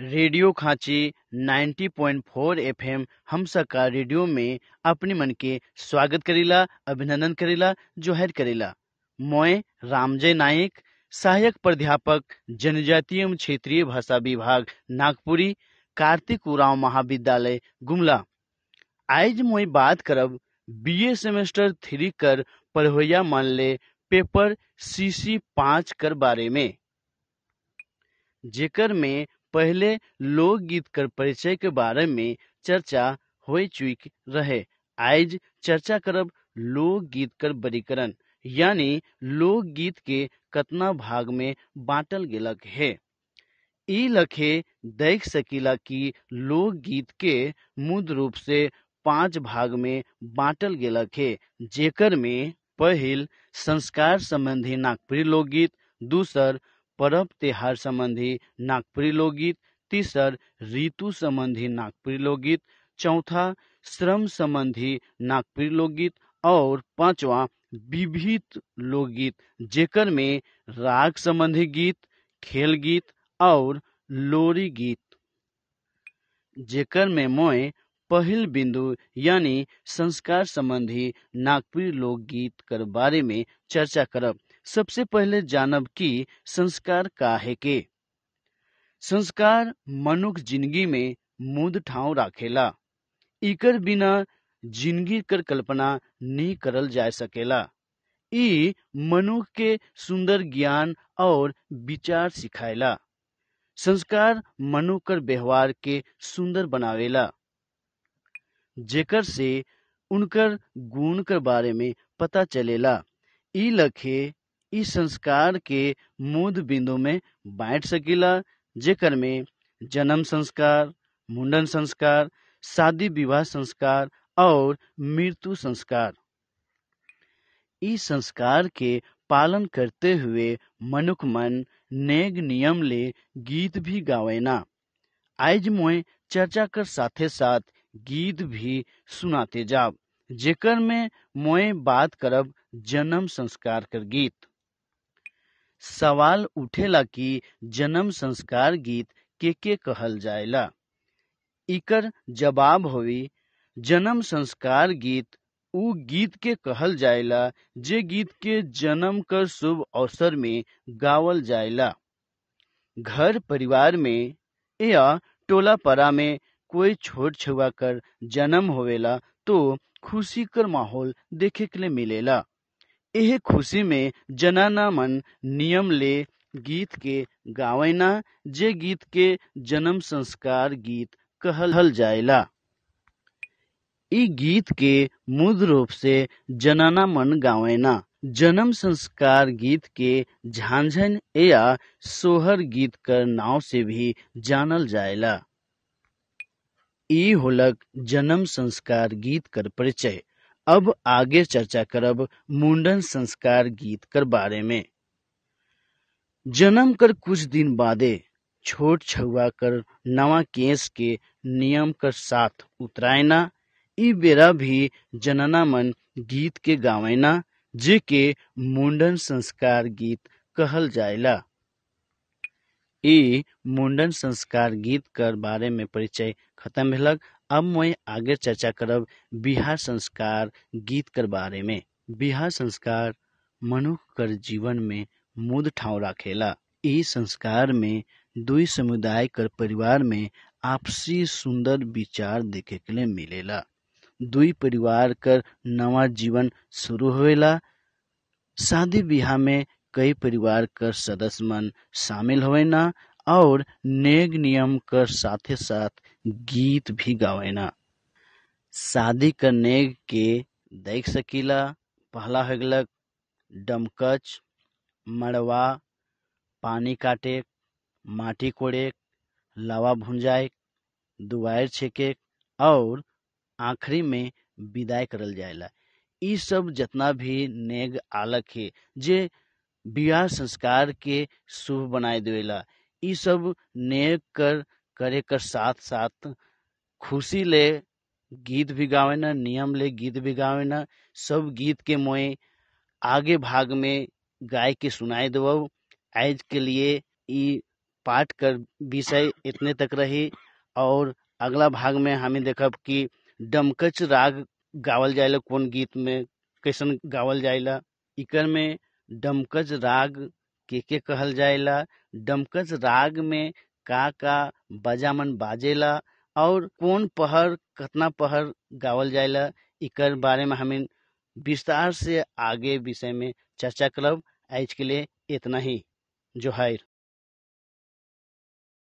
Radio खांची 90.4 M हम सका radio में अपने मन के स्वागत करेला अभिनंदन करेला जोहर करेला मोय रामजय नायक सहायक प्राध्यापक जनजातीय एवं क्षेत्रीय भाषा विभाग नागपुरी कार्तिक उराव महाविद्यालय गुमला आज मोय बात करब बीए सेमेस्टर थ्री कर पढ़ोया मान ले पेपर सी पाँच कर बारे में जेकर में पहले लोकगीत कर परिचय के बारे में चर्चा हो चुकी रहे आज चर्चा करब लोकगीत कर बरीकरण यानी लोकगीत के कतना भाग में बांटल गलक है ई लखे देख सकीला कि गीत के मूल रूप से पांच भाग में बांटल गलक है जेकर में पहल संस्कार संबंधी नागपुरी लोकगीत दूसर परब त्योहार संबंधी नागपुरी लोकगीत तीसर ऋतु संबंधी नागपुरी लोकगीत चौथा श्रम संबंधी नागपुरी लोकगीत और पांचवा विभित लोकगीत जेकर में राग संबंधी गीत खेल गीत और लोरी गीत जेकर में मोए पहल बिंदु यानी संस्कार संबंधी नागपुरी लोकगीत कर बारे में चर्चा करब सबसे पहले जानब की संस्कार काहे के संस्कार मनुख जिंदगी में मूद ठाव राखेला इकर बिना जिंदगी कर कल्पना नहीं करल जा सकेला ई मनुख के सुंदर ज्ञान और विचार सिखाएला संस्कार मनुख कर व्यवहार के सुंदर बनावेला जेकर से उनकर गुण कर बारे में पता चलेला ई लखे इस संस्कार के मूद बिंदु में बांट सकेला जेकर में जन्म संस्कार मुंडन संस्कार शादी विवाह संस्कार और मृत्यु संस्कार इस संस्कार के पालन करते हुए मनुख मन नेग नियम ले गीत भी गावेना आज मोए चर्चा कर साथे साथ गीत भी सुनाते जाब जेकर में मोए बात करब जन्म संस्कार कर गीत सवाल उठेला कि जन्म संस्कार गीत के के कहल जाएला इकर जवाब होई जन्म संस्कार गीत उ गीत के कहल जाएला जे गीत के जन्म कर शुभ अवसर में गावल जाएला घर परिवार में या टोला परा में कोई छोट छुआ कर जन्म होवेला तो खुशी कर माहौल देखे के लिए मिलेला एह खुशी में जनाना मन नियम ले गीत के गावेना जे गीत के जन्म संस्कार गीत कहल जायला इ गीत के मूल रूप से जनाना मन गावेना। जन्म संस्कार गीत के झांझन या सोहर गीत कर नाव से भी जानल जायला इ होलक जन्म संस्कार गीत कर परिचय। अब आगे चर्चा करब मुंडन संस्कार गीत कर बारे में जन्म कर कुछ दिन बादे छोट छुआ कर नवा केस के नियम कर साथ उतरायना ई बेरा भी जनना मन गीत के गावेना जे के मुंडन संस्कार गीत कहल जायला ई मुंडन संस्कार गीत कर बारे में परिचय खत्म भेलक अब मैं आगे चर्चा करब बिहार संस्कार गीत कर बारे में बिहार संस्कार मनुख कर जीवन में मूद ठाव राखेला इस संस्कार में दुई समुदाय कर परिवार में आपसी सुंदर विचार देखे के लिए मिलेला दुई परिवार कर नवा जीवन शुरू होएला शादी ब्याह में कई परिवार कर सदस्य मन शामिल होवे ना और नेग नियम कर साथे साथ गीत भी गावेना शादी कर नेग के देख सकीला पहला हो गलक डमकच मड़वा पानी काटे माटी कोड़े लावा भुंजाए दुआर छेके और आखिरी में विदाई करल जाएला ई सब जितना भी नेग आलक है जे ब्याह संस्कार के शुभ बनाए देवेला ई सब नेक कर करे कर साथ साथ खुशी ले गीत भी गावे ना नियम ले गीत भी गावे ना सब गीत के मोए आगे भाग में गाय के सुनाई देव आज के लिए ई पाठ कर विषय इतने तक रही और अगला भाग में हमें देखब कि डमकच राग गावल जाएल कौन गीत में कैसन गावल जाएल इकर में डमकच राग के के कहल जाएला डमकज राग में का का बाजा मन बाजेला और कौन पहर कितना पहर गावल जाएला इकर बारे में हमें विस्तार से आगे विषय में चर्चा करब आज के लिए इतना ही जोहर